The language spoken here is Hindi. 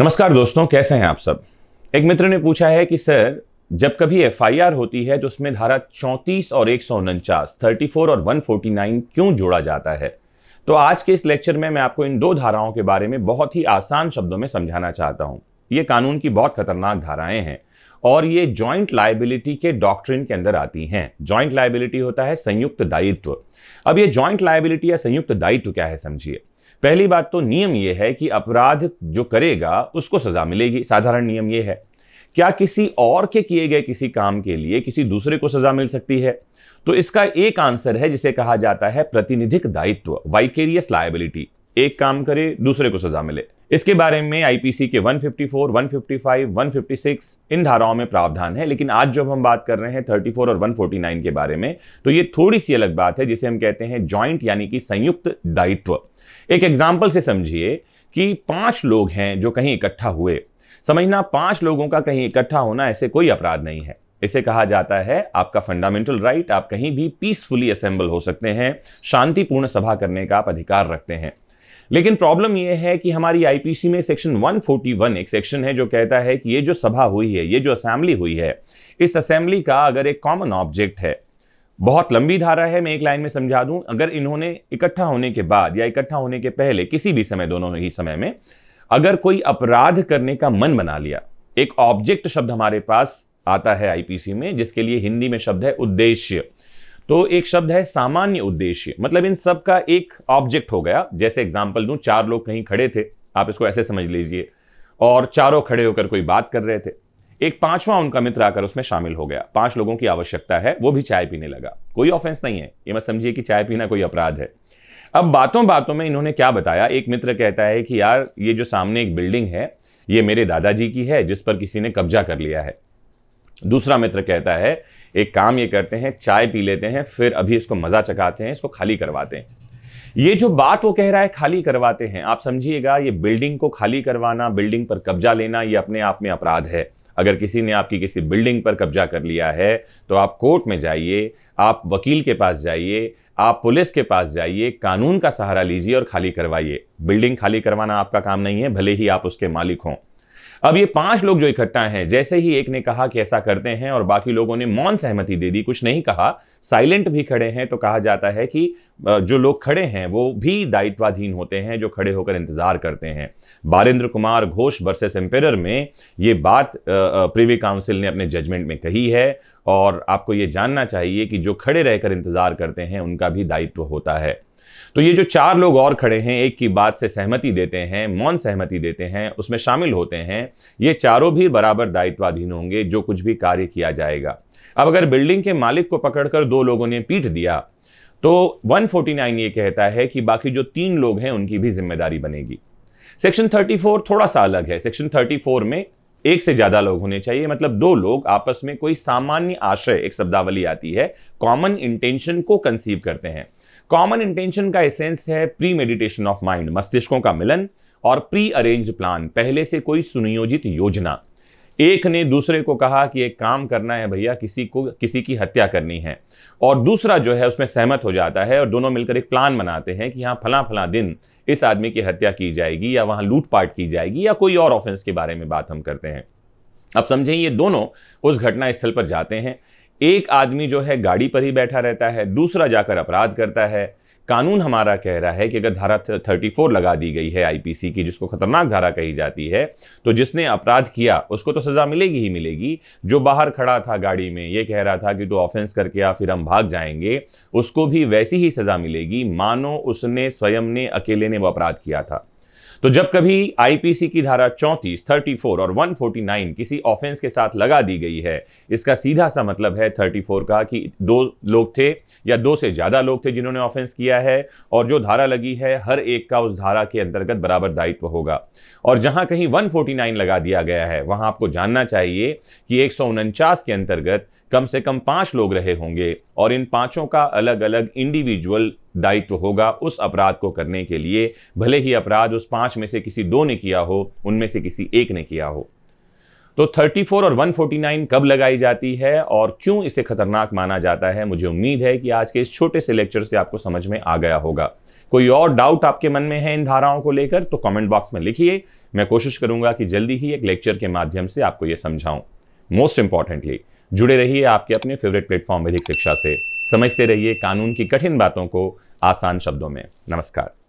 नमस्कार दोस्तों कैसे हैं आप सब एक मित्र ने पूछा है कि सर जब कभी एफआईआर होती है तो उसमें धारा 34 और एक सौ उनचास और 149 क्यों जोड़ा जाता है तो आज के इस लेक्चर में मैं आपको इन दो धाराओं के बारे में बहुत ही आसान शब्दों में समझाना चाहता हूं ये कानून की बहुत खतरनाक धाराएं हैं और ये ज्वाइंट लाइबिलिटी के डॉक्ट्रिन के अंदर आती हैं ज्वाइंट लाइबिलिटी होता है संयुक्त दायित्व अब ये ज्वाइंट लाइबिलिटी या संयुक्त दायित्व क्या है समझिए पहली बात तो नियम यह है कि अपराध जो करेगा उसको सजा मिलेगी साधारण नियम यह है क्या किसी और के किए गए किसी काम के लिए किसी दूसरे को सजा मिल सकती है तो इसका एक आंसर है जिसे कहा जाता है प्रतिनिधिक दायित्व वाइकेरियस लाइबिलिटी एक काम करे दूसरे को सजा मिले इसके बारे में आईपीसी के 154, 155, 156 इन धाराओं में प्रावधान है लेकिन आज जब हम बात कर रहे हैं 34 और 149 के बारे में तो ये थोड़ी सी अलग बात है जिसे हम कहते हैं ज्वाइंट यानी कि संयुक्त दायित्व एक एग्जाम्पल से समझिए कि पांच लोग हैं जो कहीं इकट्ठा हुए समझना पांच लोगों का कहीं इकट्ठा होना ऐसे कोई अपराध नहीं है इसे कहा जाता है आपका फंडामेंटल राइट right, आप कहीं भी पीसफुली असेंबल हो सकते हैं शांतिपूर्ण सभा करने का आप अधिकार रखते हैं लेकिन प्रॉब्लम यह है कि हमारी आईपीसी में सेक्शन 141 एक सेक्शन है जो कहता है कि ये जो सभा हुई है ये जो असेंबली हुई है इस असेंबली का अगर एक कॉमन ऑब्जेक्ट है बहुत लंबी धारा है मैं एक लाइन में समझा दूं अगर इन्होंने इकट्ठा होने के बाद या इकट्ठा होने के पहले किसी भी समय दोनों ही समय में अगर कोई अपराध करने का मन बना लिया एक ऑब्जेक्ट शब्द हमारे पास आता है आईपीसी में जिसके लिए हिंदी में शब्द है उद्देश्य तो एक शब्द है सामान्य उद्देश्य मतलब इन सब का एक ऑब्जेक्ट हो गया जैसे एग्जाम्पल दूं चार लोग कहीं खड़े थे आप इसको ऐसे समझ लीजिए और चारों खड़े होकर कोई बात कर रहे थे एक पांचवा उनका मित्र आकर उसमें शामिल हो गया पांच लोगों की आवश्यकता है वो भी चाय पीने लगा कोई ऑफेंस नहीं है ये मत समझिए कि चाय पीना कोई अपराध है अब बातों बातों में इन्होंने क्या बताया एक मित्र कहता है कि यार ये जो सामने एक बिल्डिंग है ये मेरे दादाजी की है जिस पर किसी ने कब्जा कर लिया है दूसरा मित्र कहता है एक काम ये करते हैं चाय पी लेते हैं फिर अभी इसको मज़ा चकाते हैं इसको खाली करवाते हैं ये जो बात वो कह रहा है खाली करवाते हैं आप समझिएगा ये बिल्डिंग को खाली करवाना बिल्डिंग पर कब्जा लेना ये अपने आप में अपराध है अगर किसी ने आपकी किसी बिल्डिंग पर कब्जा कर लिया है तो आप कोर्ट में जाइए आप वकील के पास जाइए आप पुलिस के पास जाइए कानून का सहारा लीजिए और खाली करवाइए बिल्डिंग खाली करवाना आपका काम नहीं है भले ही आप उसके मालिक हों अब ये पांच लोग जो इकट्ठा हैं जैसे ही एक ने कहा कि ऐसा करते हैं और बाकी लोगों ने मौन सहमति दे दी कुछ नहीं कहा साइलेंट भी खड़े हैं तो कहा जाता है कि जो लोग खड़े हैं वो भी दायित्वाधीन होते हैं जो खड़े होकर इंतजार करते हैं बारेंद्र कुमार घोष वर्सेस एम्पेर में ये बात प्रीवी काउंसिल ने अपने जजमेंट में कही है और आपको ये जानना चाहिए कि जो खड़े रहकर इंतजार करते हैं उनका भी दायित्व होता है तो ये जो चार लोग और खड़े हैं एक की बात से सहमति देते हैं मौन सहमति देते हैं उसमें शामिल होते हैं ये चारों भी बराबर दायित्वाधीन होंगे जो कुछ भी कार्य किया जाएगा अब अगर बिल्डिंग के मालिक को पकड़कर दो लोगों ने पीट दिया तो 149 ये कहता है कि बाकी जो तीन लोग हैं उनकी भी जिम्मेदारी बनेगी सेक्शन 34 थोड़ा सा अलग है सेक्शन 34 में एक से ज्यादा लोग होने चाहिए मतलब दो लोग आपस में कोई सामान्य आशय एक शब्दावली आती है कॉमन इंटेंशन को कंसीव करते हैं कॉमन इंटेंशन का एसेंस है प्री मेडिटेशन ऑफ माइंड मस्तिष्कों का मिलन और प्री अरेंज प्लान पहले से कोई सुनियोजित योजना एक ने दूसरे को कहा कि एक काम करना है भैया किसी को किसी की हत्या करनी है और दूसरा जो है उसमें सहमत हो जाता है और दोनों मिलकर एक प्लान बनाते हैं कि यहाँ फला फला दिन इस आदमी की हत्या की जाएगी या वहां लूटपाट की जाएगी या कोई और ऑफेंस के बारे में बात हम करते हैं अब समझें ये दोनों उस घटना स्थल पर जाते हैं एक आदमी जो है गाड़ी पर ही बैठा रहता है दूसरा जाकर अपराध करता है कानून हमारा कह रहा है कि अगर धारा 34 लगा दी गई है आईपीसी की जिसको खतरनाक धारा कही जाती है तो जिसने अपराध किया उसको तो सज़ा मिलेगी ही मिलेगी जो बाहर खड़ा था गाड़ी में ये कह रहा था कि तो ऑफेंस करके या फिर हम भाग जाएंगे उसको भी वैसी ही सज़ा मिलेगी मानो उसने स्वयं ने अकेले ने वो अपराध किया था तो जब कभी आईपीसी की धारा 34, 34 और 149 किसी ऑफेंस के साथ लगा दी गई है इसका सीधा सा मतलब है 34 का कि दो लोग थे या दो से ज़्यादा लोग थे जिन्होंने ऑफेंस किया है और जो धारा लगी है हर एक का उस धारा के अंतर्गत बराबर दायित्व होगा और जहां कहीं 149 लगा दिया गया है वहां आपको जानना चाहिए कि एक के अंतर्गत कम से कम पांच लोग रहे होंगे और इन पांचों का अलग अलग इंडिविजुअल दायित्व होगा उस अपराध को करने के लिए भले ही अपराध उस पांच में से किसी दो ने किया हो उनमें से किसी एक ने किया हो तो 34 और 149 कब लगाई जाती है और क्यों इसे खतरनाक माना जाता है मुझे उम्मीद है कि आज के इस छोटे से लेक्चर से आपको समझ में आ गया होगा कोई और डाउट आपके मन में है इन धाराओं को लेकर तो कमेंट बॉक्स में लिखिए मैं कोशिश करूंगा कि जल्दी ही एक लेक्चर के माध्यम से आपको यह समझाऊं मोस्ट इंपॉर्टेंटली जुड़े रहिए आपके अपने फेवरेट प्लेटफॉर्म विधिक शिक्षा से समझते रहिए कानून की कठिन बातों को आसान शब्दों में नमस्कार